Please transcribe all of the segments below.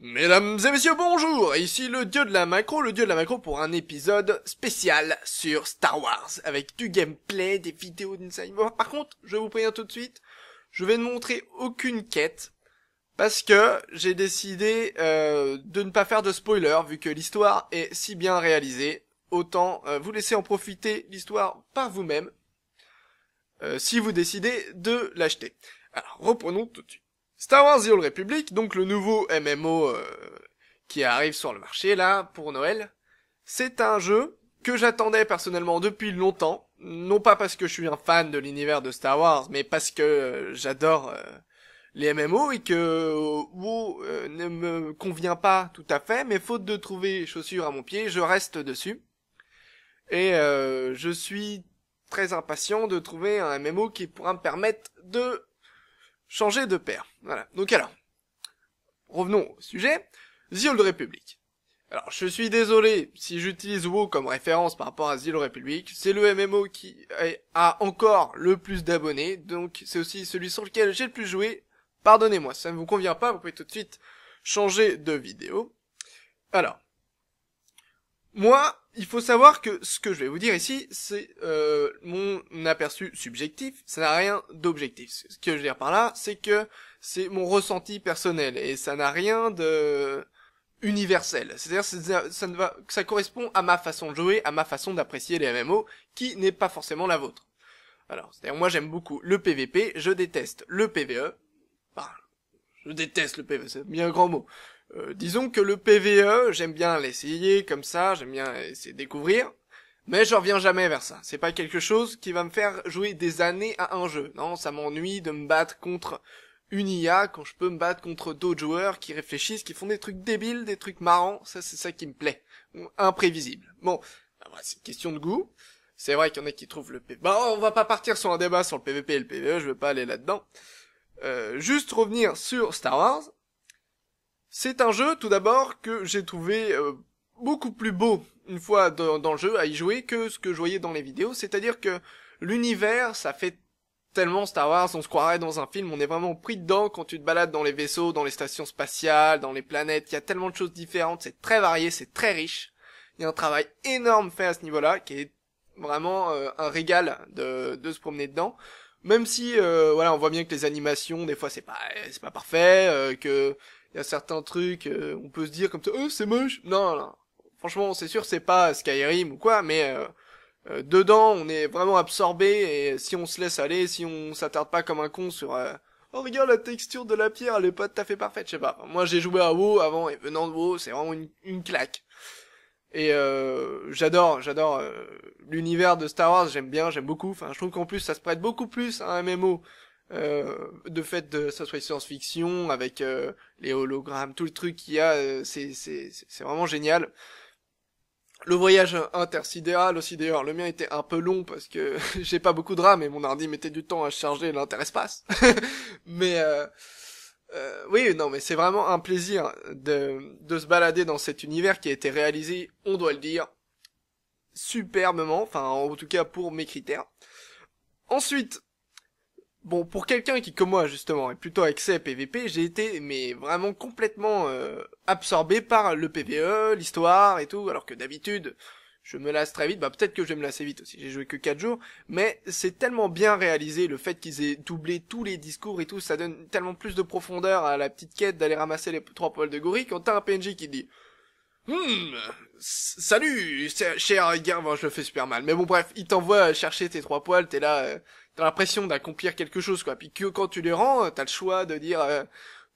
Mesdames et messieurs, bonjour Ici le dieu de la macro, le dieu de la macro pour un épisode spécial sur Star Wars, avec du gameplay, des vidéos d'inside. Par contre, je vous préviens tout de suite, je vais ne montrer aucune quête, parce que j'ai décidé euh, de ne pas faire de spoiler, vu que l'histoire est si bien réalisée, autant euh, vous laisser en profiter l'histoire par vous-même, euh, si vous décidez de l'acheter. Alors, reprenons tout de suite. Star Wars The Old Republic, donc le nouveau MMO euh, qui arrive sur le marché là pour Noël, c'est un jeu que j'attendais personnellement depuis longtemps, non pas parce que je suis un fan de l'univers de Star Wars, mais parce que euh, j'adore euh, les MMO et que WoW ne me convient pas tout à fait, mais faute de trouver chaussures à mon pied, je reste dessus. Et je suis très impatient de trouver un MMO qui pourra me permettre de changer de paire. Voilà. Donc alors, revenons au sujet. The Old Republic. Alors, je suis désolé si j'utilise WoW comme référence par rapport à The Old Republic. C'est le MMO qui a encore le plus d'abonnés, donc c'est aussi celui sur lequel j'ai le plus joué. Pardonnez-moi, ça ne vous convient pas, vous pouvez tout de suite changer de vidéo. Alors, moi, il faut savoir que ce que je vais vous dire ici, c'est euh, mon aperçu subjectif, ça n'a rien d'objectif. Ce que je veux dire par là, c'est que c'est mon ressenti personnel et ça n'a rien de universel. C'est-à-dire ça, ça ne va ça correspond à ma façon de jouer, à ma façon d'apprécier les MMO qui n'est pas forcément la vôtre. Alors, c'est-à-dire moi j'aime beaucoup le PVP, je déteste le PVE. Bah, je déteste le PVE, c'est bien un grand mot. Euh, disons que le PVE, j'aime bien l'essayer comme ça, j'aime bien essayer de découvrir, mais je reviens jamais vers ça. C'est pas quelque chose qui va me faire jouer des années à un jeu. Non, ça m'ennuie de me battre contre une IA quand je peux me battre contre d'autres joueurs qui réfléchissent, qui font des trucs débiles, des trucs marrants. Ça, c'est ça qui me plaît. Imprévisible. Bon, ah c'est une question de goût. C'est vrai qu'il y en a qui trouvent le PVP. E. Bah, on va pas partir sur un débat sur le PVP et le PVE, je veux pas aller là-dedans. Euh, juste revenir sur Star Wars. C'est un jeu, tout d'abord, que j'ai trouvé euh, beaucoup plus beau une fois dans, le jeu à y jouer que ce que je voyais dans les vidéos. C'est-à-dire que l'univers, ça fait tellement Star Wars, on se croirait dans un film, on est vraiment pris dedans quand tu te balades dans les vaisseaux, dans les stations spatiales, dans les planètes, il y a tellement de choses différentes, c'est très varié, c'est très riche. Il y a un travail énorme fait à ce niveau-là, qui est vraiment euh, un régal de, de se promener dedans. Même si, euh, voilà, on voit bien que les animations, des fois, c'est pas, c'est pas parfait, que il y a certains trucs, euh, on peut se dire comme ça, oh c'est moche. Non, non. Franchement, c'est sûr, c'est pas Skyrim ou quoi, mais euh, euh, dedans, on est vraiment absorbé et si on se laisse aller, si on s'attarde pas comme un con sur oh regarde la texture de la pierre, elle est pas tout à fait parfaite, je sais pas. Moi, j'ai joué à WoW avant et venant de WoW, c'est vraiment une, une, claque. Et j'adore, j'adore l'univers de Star Wars, j'aime bien, j'aime beaucoup. Enfin, je trouve qu'en plus, ça se prête beaucoup plus à un MMO euh, de fait de ça soit science-fiction avec euh, les hologrammes, tout le truc qu'il y a, euh, c'est vraiment génial. Le voyage intersidéral aussi d'ailleurs, le mien était un peu long parce que j'ai pas beaucoup de RAM et mon ordi mettait du temps à charger l'interespace. mais oui, non, mais c'est vraiment un plaisir de, de se balader dans cet univers qui a été réalisé, on doit le dire, superbement, enfin en tout cas pour mes critères. Ensuite, Bon, pour quelqu'un qui, comme moi, justement, est plutôt excès à PVP, j'ai été, mais vraiment complètement euh, absorbé par le PVE, l'histoire et tout, alors que d'habitude, je me lasse très vite, bah peut-être que je vais me lasser vite aussi, j'ai joué que 4 jours, mais c'est tellement bien réalisé, le fait qu'ils aient doublé tous les discours et tout, ça donne tellement plus de profondeur à la petite quête d'aller ramasser les trois poils de gorille, quand t'as un PNJ qui dit « Hmm, salut, cher gars, je le fais super mal, mais bon bref, il t'envoie chercher tes trois poils, t'es là... Euh, t'as l'impression d'accomplir quelque chose, quoi. Puis que quand tu les rends, euh, t'as le choix de dire euh,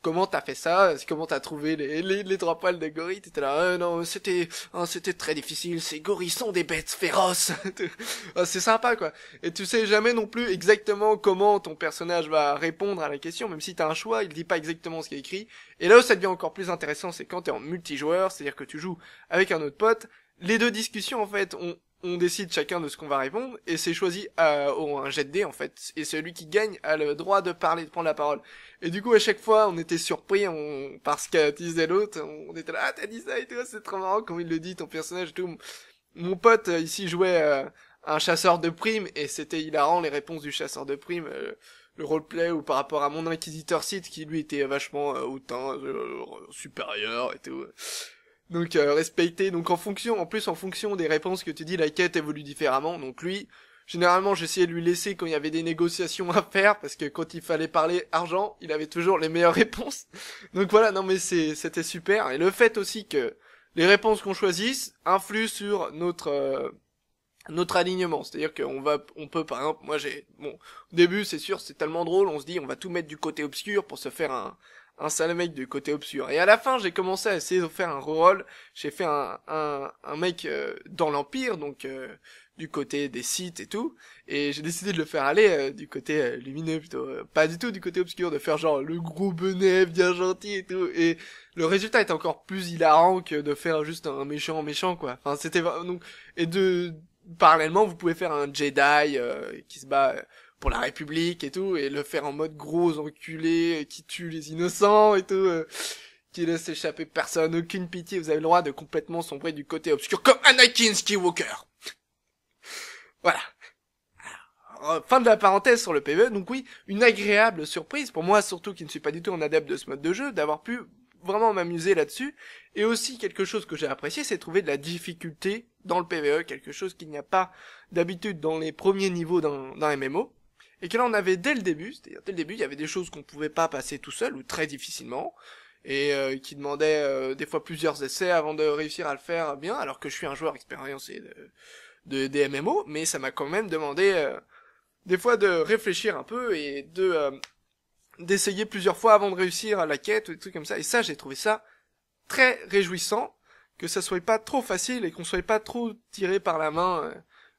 comment t'as fait ça, euh, comment t'as trouvé les, trois poils de gorille. T'étais là, euh, non, c'était oh, c'était très difficile. Ces gorilles sont des bêtes féroces. Oh, c'est sympa, quoi. Et tu sais jamais non plus exactement comment ton personnage va répondre à la question, même si t'as un choix, il dit pas exactement ce qu'il écrit. Et là où ça devient encore plus intéressant, c'est quand t'es en multijoueur, c'est-à-dire que tu joues avec un autre pote les deux discussions en fait ont on décide chacun de ce qu'on va répondre et c'est choisi à, euh, au un jet de en fait et celui qui gagne a le droit de parler de prendre la parole et du coup à chaque fois on était surpris on parce ce disait l'autre on était là ah t'as dit ça et tout c'est trop marrant comme il le dit ton personnage et tout mon pote euh, ici jouait euh, un chasseur de primes et c'était hilarant les réponses du chasseur de primes le le roleplay ou par rapport à mon inquisiteur site qui lui était vachement autant supérieur et tout donc euh, respecter. Donc en fonction, en plus en fonction des réponses que tu dis, la quête évolue différemment. Donc lui, généralement j'essayais de lui laisser quand il y avait des négociations à faire parce que quand il fallait parler argent, il avait toujours les meilleures réponses. Donc voilà, non mais c'est c'était super. Et le fait aussi que les réponses qu'on choisisse influent sur notre euh, notre alignement, c'est-à-dire qu'on va, on peut par exemple, moi j'ai, bon, au début c'est sûr c'est tellement drôle, on se dit on va tout mettre du côté obscur pour se faire un, un sale mec du côté obscur. Et à la fin, j'ai commencé à essayer de faire un rôle. J'ai fait un, un, un mec euh, dans l'Empire, donc euh, du côté des sites et tout. Et j'ai décidé de le faire aller euh, du côté lumineux plutôt. pas du tout du côté obscur, de faire genre le gros bonnet bien gentil et tout. Et le résultat est encore plus hilarant que de faire juste un méchant méchant, quoi. Enfin, c'était... donc Et de... Parallèlement, vous pouvez faire un Jedi qui se bat pour la République et tout, et le faire en mode gros enculé qui tue les innocents et tout, euh, qui laisse échapper personne, aucune pitié, vous avez le droit de complètement sombrer du côté obscur comme Anakin Skywalker. voilà. Euh, fin de la parenthèse sur le PvE, donc oui, une agréable surprise pour moi, surtout qui ne suis pas du tout un adepte de ce mode de jeu, d'avoir pu vraiment m'amuser là-dessus. Et aussi quelque chose que j'ai apprécié, c'est trouver de la difficulté dans le PvE, quelque chose qu'il n'y a pas d'habitude dans les premiers niveaux d'un MMO et que là on avait dès le début, c'est-à-dire dès le début, il y avait des choses qu'on pouvait pas passer tout seul ou très difficilement, et euh, qui demandaient euh, des fois plusieurs essais avant de réussir à le faire bien, alors que je suis un joueur expérimenté de, de, des MMO, mais ça m'a quand même demandé euh, des fois de réfléchir un peu et de d'essayer plusieurs fois avant de réussir à la quête ou des trucs comme ça, et ça j'ai trouvé ça très réjouissant que ça soit pas trop facile et qu'on soit pas trop tiré par la main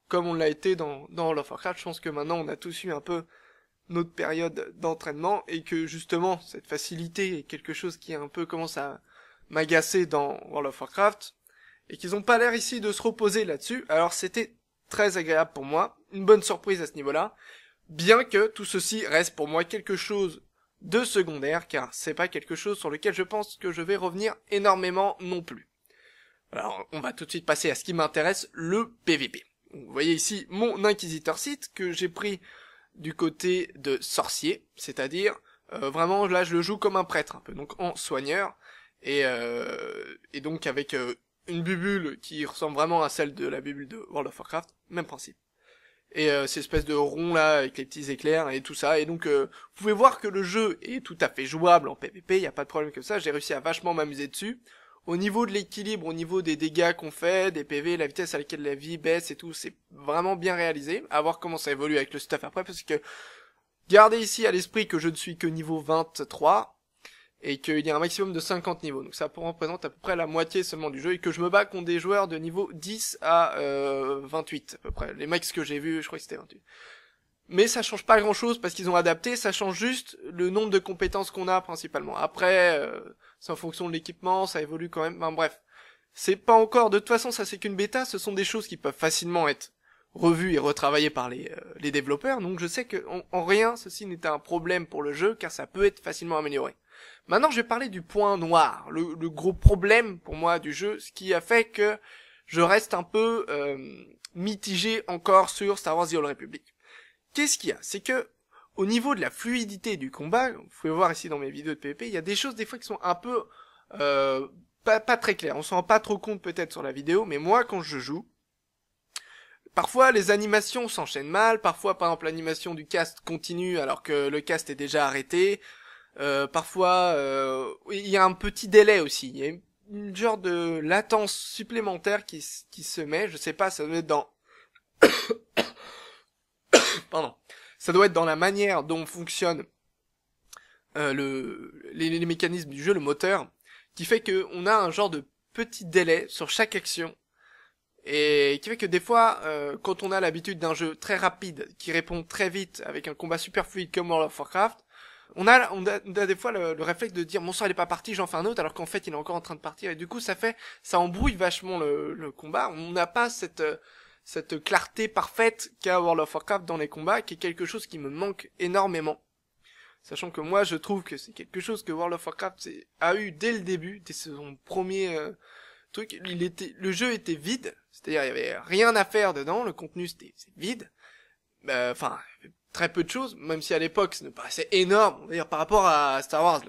comme on l'a été dans, World of Warcraft. Je pense que maintenant on a tous eu un peu notre période d'entraînement et que justement cette facilité est quelque chose qui un peu commence à m'agacer dans World of Warcraft et qu'ils n'ont pas l'air ici de se reposer là-dessus. Alors c'était très agréable pour moi, une bonne surprise à ce niveau-là, bien que tout ceci reste pour moi quelque chose de secondaire car c'est pas quelque chose sur lequel je pense que je vais revenir énormément non plus. Alors on va tout de suite passer à ce qui m'intéresse, le PVP vous voyez ici mon Inquisitor site que j'ai pris du côté de sorcier, c'est-à-dire euh, vraiment là je le joue comme un prêtre un peu, donc en soigneur, et, euh, et donc avec euh, une bubule qui ressemble vraiment à celle de la bubule de World of Warcraft, même principe. Et ces espèces de ronds là avec les petits éclairs et tout ça, et donc vous pouvez voir que le jeu est tout à fait jouable en PvP, il n'y a pas de problème comme ça, j'ai réussi à vachement m'amuser dessus. Au niveau de l'équilibre, au niveau des dégâts qu'on fait, des PV, la vitesse à laquelle la vie baisse et tout, c'est vraiment bien réalisé. À voir comment ça évolue avec le stuff après, parce que gardez ici à l'esprit que je ne suis que niveau 23 et qu'il y a un maximum de 50 niveaux. Donc ça représente à peu près la moitié seulement du jeu et que je me bats contre des joueurs de niveau 10 à 28 euh, à peu près. Les max que j'ai vus, je crois que c'était 28. Mais ça change pas grand chose parce qu'ils ont adapté, ça change juste le nombre de compétences qu'on a principalement. Après, euh, c'est en fonction de l'équipement, ça évolue quand même, enfin bref. C'est pas encore, de toute façon ça c'est qu'une bêta, ce sont des choses qui peuvent facilement être revues et retravaillées par les, euh, les développeurs, donc je sais que en, rien ceci n'était un problème pour le jeu, car ça peut être facilement amélioré. Maintenant je vais parler du point noir, le, gros problème pour moi du jeu, ce qui a fait que je reste un peu euh, mitigé encore sur Star Wars The Old Republic. Qu'est-ce qu'il y a C'est que au niveau de la fluidité du combat, vous pouvez voir ici dans mes vidéos de PvP, il y a des choses des fois qui sont un peu euh, pas, très claires. On s'en rend pas trop compte peut-être sur la vidéo, mais moi quand je joue, Parfois, les animations s'enchaînent mal. Parfois, par exemple, l'animation du cast continue alors que le cast est déjà arrêté. Euh, parfois, euh, il y a un petit délai aussi. Il y a une genre de latence supplémentaire qui, se met. Je sais pas, ça doit être dans... Pardon ça doit être dans la manière dont fonctionne euh, le, les, mécanismes du jeu, le moteur, qui fait que on a un genre de petit délai sur chaque action, et qui fait que des fois, euh, quand on a l'habitude d'un jeu très rapide, qui répond très vite, avec un combat super fluide comme World of Warcraft, on a, on a, des fois le, réflexe de dire mon sort il est pas parti, j'en fais un autre, alors qu'en fait il est encore en train de partir, et du coup ça fait, ça embrouille vachement le, combat, on n'a pas cette... Euh, cette clarté parfaite qu'a World of Warcraft dans les combats, qui est quelque chose qui me manque énormément. Sachant que moi, je trouve que c'est quelque chose que World of Warcraft a eu dès le début, dès son premier euh, truc. était, le jeu était vide, c'est-à-dire il y avait rien à faire dedans, le contenu c'était vide. Bah, enfin, très peu de choses, même si à l'époque ce n'est pas assez énorme, d'ailleurs par rapport à Star Wars,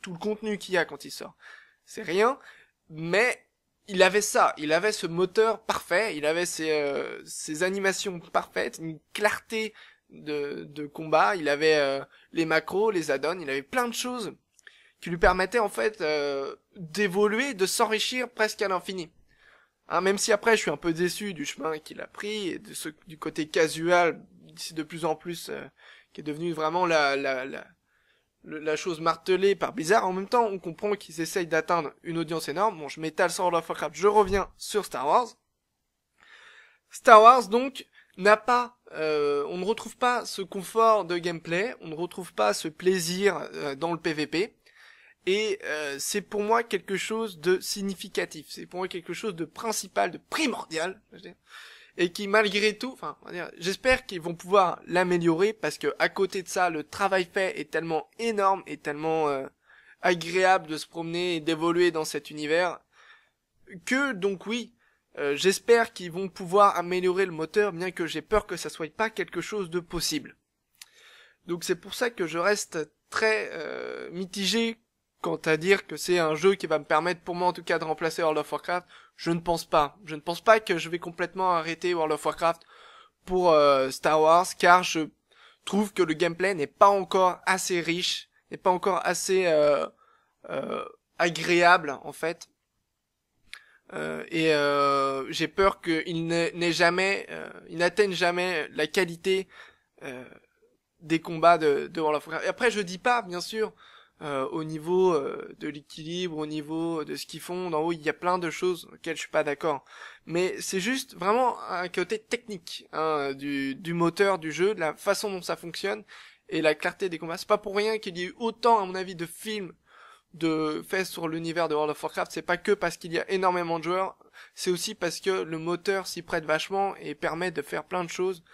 tout le contenu qu'il y a quand il sort, c'est rien. Mais il avait ça, il avait ce moteur parfait, il avait ses, euh, animations parfaites, une clarté de, combat, il avait euh, les macros, les add-ons, il avait plein de choses qui lui permettaient en fait euh, d'évoluer, de s'enrichir presque à l'infini. Hein, même si après je suis un peu déçu du chemin qu'il a pris et de ce, du côté casual, c'est de plus en plus qui est devenu vraiment la, la, la la chose martelée par Blizzard. En même temps, on comprend qu'ils essayent d'atteindre une audience énorme. Bon, je m'étale sur World of Warcraft, je reviens sur Star Wars. Star Wars, donc, n'a pas, euh, on ne retrouve pas ce confort de gameplay, on ne retrouve pas ce plaisir euh, dans le PvP. Et euh, c'est pour moi quelque chose de significatif, c'est pour moi quelque chose de principal, de primordial et qui malgré tout, enfin, j'espère qu'ils vont pouvoir l'améliorer parce que à côté de ça, le travail fait est tellement énorme et tellement euh, agréable de se promener et d'évoluer dans cet univers que donc oui, euh, j'espère qu'ils vont pouvoir améliorer le moteur, bien que j'ai peur que ça soit pas quelque chose de possible. Donc c'est pour ça que je reste très euh, mitigé Quant à dire que c'est un jeu qui va me permettre pour moi en tout cas de remplacer World of Warcraft, je ne pense pas. Je ne pense pas que je vais complètement arrêter World of Warcraft pour euh, Star Wars car je trouve que le gameplay n'est pas encore assez riche, n'est pas encore assez euh, euh, agréable en fait. et j'ai peur qu'il n'ait jamais, il n'atteigne jamais la qualité des combats de, de World of Warcraft. Et après, je dis pas, bien sûr, euh, au niveau euh, de l'équilibre, au niveau euh, de ce qu'ils font, d'en haut, il y a plein de choses auxquelles je suis pas d'accord. Mais c'est juste vraiment un côté technique hein, du, du moteur du jeu, de la façon dont ça fonctionne et la clarté des combats. C'est pas pour rien qu'il y ait eu autant, à mon avis, de films de faits sur l'univers de World of Warcraft. C'est pas que parce qu'il y a énormément de joueurs, c'est aussi parce que le moteur s'y prête vachement et permet de faire plein de choses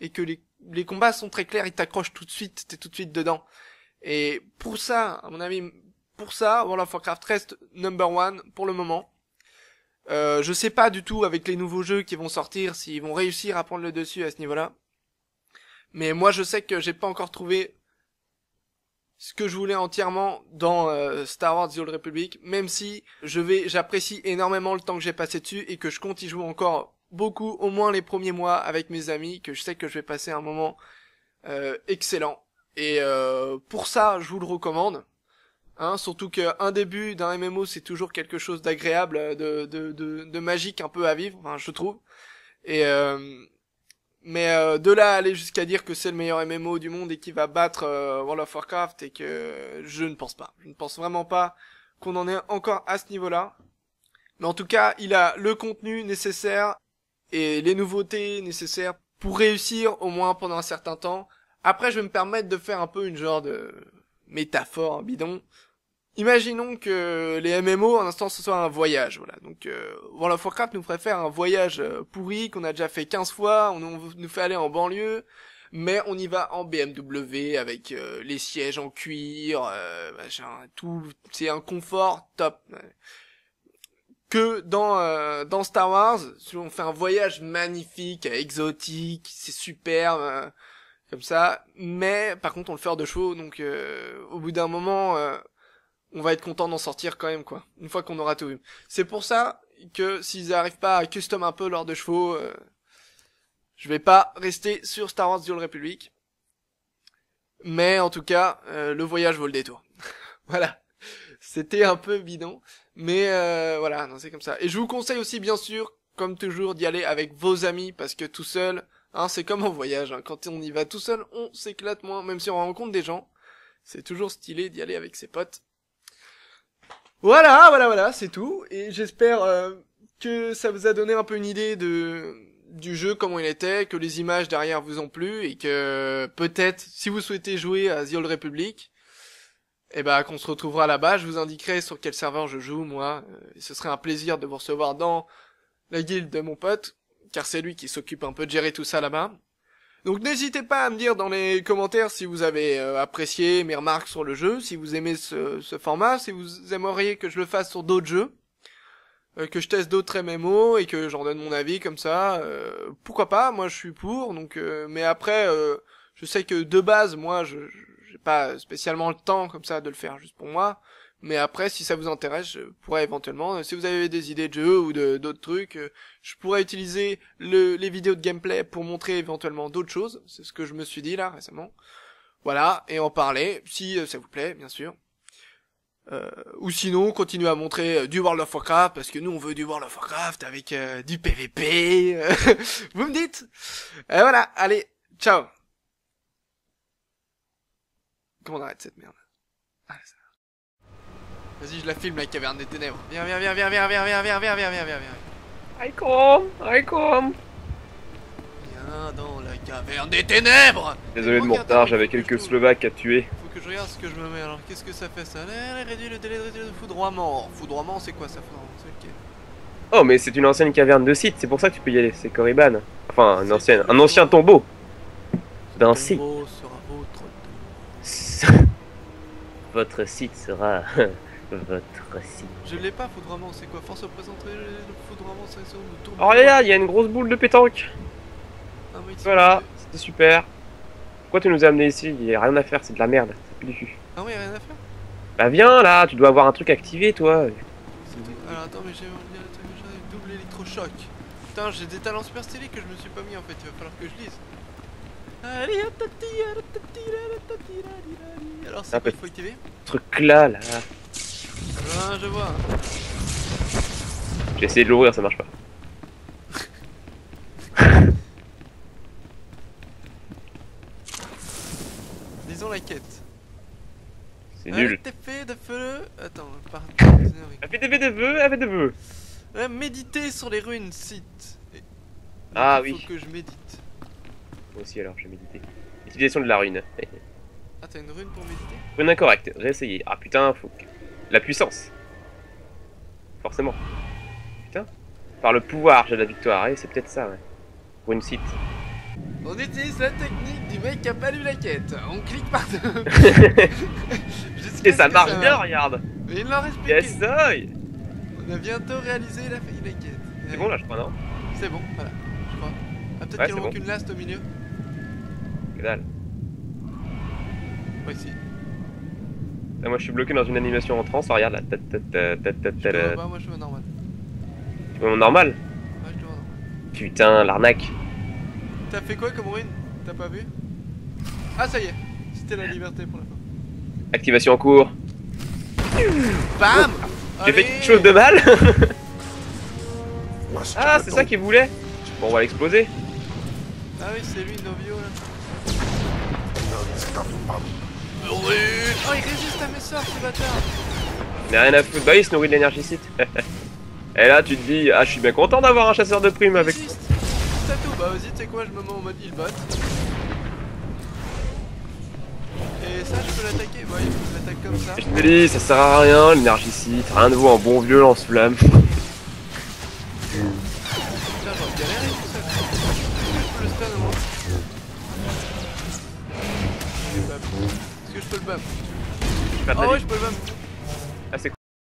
et que les, les combats sont très clairs, ils t'accrochent tout de suite, t'es tout de suite dedans. Et pour ça, à mon avis, pour ça, World of Warcraft reste number one pour le moment. Euh, je sais pas du tout avec les nouveaux jeux qui vont sortir s'ils vont réussir à prendre le dessus à ce niveau-là. Mais moi, je sais que j'ai pas encore trouvé ce que je voulais entièrement dans euh, Star Wars The Old Republic, même si je vais, j'apprécie énormément le temps que j'ai passé dessus et que je compte y jouer encore beaucoup, au moins les premiers mois avec mes amis, que je sais que je vais passer un moment euh, excellent. Et euh, pour ça, je vous le recommande. Hein, surtout qu'un début d'un MMO, c'est toujours quelque chose d'agréable, euh, de, de, de, magique un peu à vivre, je trouve. Et euh, mais de là à aller jusqu'à dire que c'est le meilleur MMO du monde et qui va battre World of Warcraft et que je ne pense pas. Je ne pense vraiment pas qu'on en est encore à ce niveau-là. Mais en tout cas, il a le contenu nécessaire et les nouveautés nécessaires pour réussir au moins pendant un certain temps après, je vais me permettre de faire un peu une genre de métaphore, bidon. Imaginons que les MMO, en instant, ce soit un voyage, voilà. Donc, euh, World of Warcraft nous ferait faire un voyage euh, pourri qu'on a déjà fait 15 fois, on nous fait aller en banlieue, mais on y va en BMW avec euh, les sièges en cuir, euh, machin, tout, c'est un confort top. Que dans dans Star Wars, on fait un voyage magnifique, exotique, c'est superbe comme ça. Mais par contre, on le fait hors de chevaux donc euh, au bout d'un moment, euh, on va être content d'en sortir quand même, quoi. Une fois qu'on aura tout vu. C'est pour ça que s'ils n'arrivent pas à custom un peu leurs de chevaux, je vais pas rester sur Star Wars The Old Republic. Mais en tout cas, euh, le voyage vaut le détour. voilà. C'était un peu bidon. Mais voilà, c'est comme ça. Et je vous conseille aussi, bien sûr, comme toujours, d'y aller avec vos amis, parce que tout seul, Hein, c'est comme en voyage, hein. quand on y va tout seul, on s'éclate moins, même si on rencontre des gens. C'est toujours stylé d'y aller avec ses potes. Voilà, voilà, voilà, c'est tout. Et j'espère euh, que ça vous a donné un peu une idée de du jeu, comment il était, que les images derrière vous ont plu, et que peut-être, si vous souhaitez jouer à The Old Republic, eh ben, qu'on se retrouvera là-bas. Je vous indiquerai sur quel serveur je joue, moi. Euh, et ce serait un plaisir de vous recevoir dans la guilde de mon pote car c'est lui qui s'occupe un peu de gérer tout ça là-bas. Donc n'hésitez pas à me dire dans les commentaires si vous avez euh, apprécié mes remarques sur le jeu, si vous aimez ce, format, si vous aimeriez que je le fasse sur d'autres jeux, euh, que je teste d'autres MMO et que j'en donne mon avis comme ça. Euh, pourquoi pas Moi je suis pour. Donc, mais après, je sais que de base, moi, je j'ai pas spécialement le temps comme ça de le faire juste pour moi. Mais après, si ça vous intéresse, je pourrais éventuellement, euh, si vous avez des idées de jeux ou d'autres trucs, euh, je pourrais utiliser les vidéos de gameplay pour montrer éventuellement d'autres choses. C'est ce que je me suis dit là récemment. Voilà, et en parler, si euh, ça vous plaît, bien sûr. ou sinon, continuez à montrer du World of Warcraft, parce que nous on veut du World of Warcraft avec du PVP. vous me dites Et voilà, allez, ciao Comment on arrête cette merde ah, Vas-y, je la filme, la caverne des ténèbres. Viens, viens, viens, viens, viens, viens, viens, viens, viens, viens, viens, viens, I come, I come. Viens dans la caverne des ténèbres. Désolé de mon retard, j'avais quelques Slovaques à tuer. Faut que je regarde ce que je me mets. Alors, qu'est-ce que ça fait ça Réduit le délai de foudroiement. Foudroiement, c'est quoi ça Oh, mais c'est une ancienne caverne de site, c'est pour ça que tu peux y aller, c'est Corriban. Enfin, un ancien, un ancien tombeau. D'un site. Votre site sera votre site. Je l'ai pas, foudrement, c'est quoi Force représenter Foudrement c'est nous tourne Oh là là, il y a une grosse boule de pétanque ah Voilà, c'était super. Pourquoi tu nous as amené ici Il y a rien à faire, c'est de la merde, Ah oui, il y a rien à faire Bah viens là, tu dois avoir un truc activé toi. Alors attends, mais j'ai un double électrochoc. Putain, j'ai des talents super stylés que je me suis pas mis en fait, il va falloir que je lise. Alors c'est ah, quoi, il faut activer Truc là, là. Ah, je vois. J'ai essayé de l'ouvrir, ça marche pas. Disons la quête. C'est nul. fait de feu. Attends, pardon. FTP de feu, FTP de feu. méditer sur les runes, site. Ah Ah il faut oui. Faut que je médite. Moi aussi alors, j'ai médité. Utilisation de la rune. ah t'as une rune pour méditer Rune incorrecte, réessayez. Ah putain, faut que la puissance. Forcément. Putain. Par le pouvoir, j'ai la victoire. Et eh, c'est peut-être ça, ouais. Pour une site. On utilise la technique du mec qui a pas lu la quête. On clique par deux. Et ça marche bien, regarde. Mais il l'a expliqué. Yes, soy. On a bientôt réalisé la fin de la quête. C'est bon là, je crois, non C'est bon, voilà. Je crois. Ah, peut-être qu'il manque une last au milieu. Que dalle. Ouais, si moi je suis bloqué dans une animation en transe, regarde la tête moi je veux normal. Tu veux normal je vois. Putain, l'arnaque. T'as fait quoi comme ruine T'as pas vu Ah, ça y est, c'était la liberté pour la fin. Activation en cours. Bam J'ai fait quelque chose de mal Ah, c'est ça qu'il voulait Bon, on va l'exploser. Ah oui, c'est lui, Novio là. Oui Oh, il résiste à mes sorts, ce bâtard Il rien à foutre. Bah, il se nourrit de l'énergie site. Et là, tu te dis, ah, je suis bien content d'avoir un chasseur de primes avec. toi résiste tout. Bah, vas-y, tu sais quoi, je me mets en mode il bat. Et ça, je peux l'attaquer. voilà, bah, je l'attaque comme ça. Je te dis, ça sert à rien, l'énergie site. Rien de vous, un bon vieux lance-flamme. Putain, galère tout ça. Je peux le stun au moins. que je peux le buff Batterie. Oh, ich bin